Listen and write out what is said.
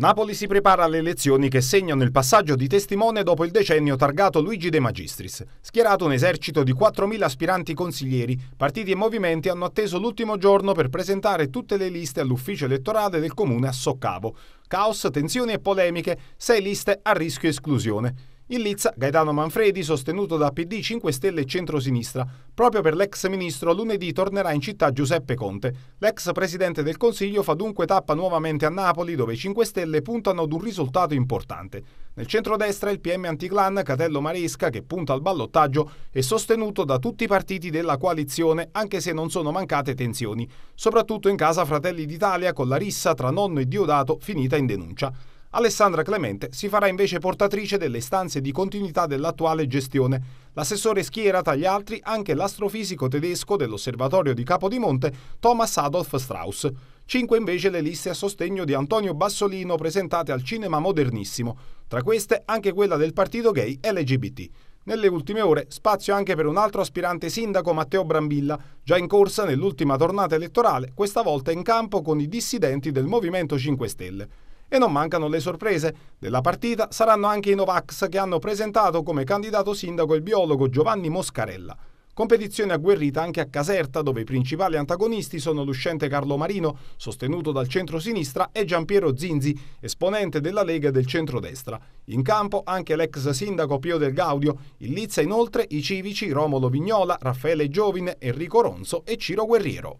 Napoli si prepara alle elezioni che segnano il passaggio di testimone dopo il decennio targato Luigi De Magistris. Schierato un esercito di 4.000 aspiranti consiglieri, partiti e movimenti hanno atteso l'ultimo giorno per presentare tutte le liste all'ufficio elettorale del comune a Soccavo. Caos, tensioni e polemiche, sei liste a rischio esclusione. In lizza Gaetano Manfredi, sostenuto da PD 5 Stelle e Centrosinistra. Proprio per l'ex ministro lunedì tornerà in città Giuseppe Conte. L'ex presidente del Consiglio fa dunque tappa nuovamente a Napoli dove i 5 Stelle puntano ad un risultato importante. Nel centrodestra il PM anticlan Catello Maresca, che punta al ballottaggio, è sostenuto da tutti i partiti della coalizione, anche se non sono mancate tensioni, soprattutto in casa Fratelli d'Italia con la rissa tra nonno e Diodato finita in denuncia. Alessandra Clemente si farà invece portatrice delle istanze di continuità dell'attuale gestione. L'assessore schiera tra gli altri anche l'astrofisico tedesco dell'osservatorio di Capodimonte Thomas Adolf Strauss. Cinque invece le liste a sostegno di Antonio Bassolino presentate al Cinema Modernissimo, tra queste anche quella del partito gay LGBT. Nelle ultime ore spazio anche per un altro aspirante sindaco Matteo Brambilla, già in corsa nell'ultima tornata elettorale, questa volta in campo con i dissidenti del Movimento 5 Stelle. E non mancano le sorprese. Della partita saranno anche i Novax che hanno presentato come candidato sindaco il biologo Giovanni Moscarella. Competizione agguerrita anche a Caserta, dove i principali antagonisti sono l'uscente Carlo Marino, sostenuto dal centro-sinistra, e Giampiero Zinzi, esponente della Lega del centro-destra. In campo anche l'ex sindaco Pio Del Gaudio, in lizza inoltre i civici Romolo Vignola, Raffaele Giovine, Enrico Ronzo e Ciro Guerriero.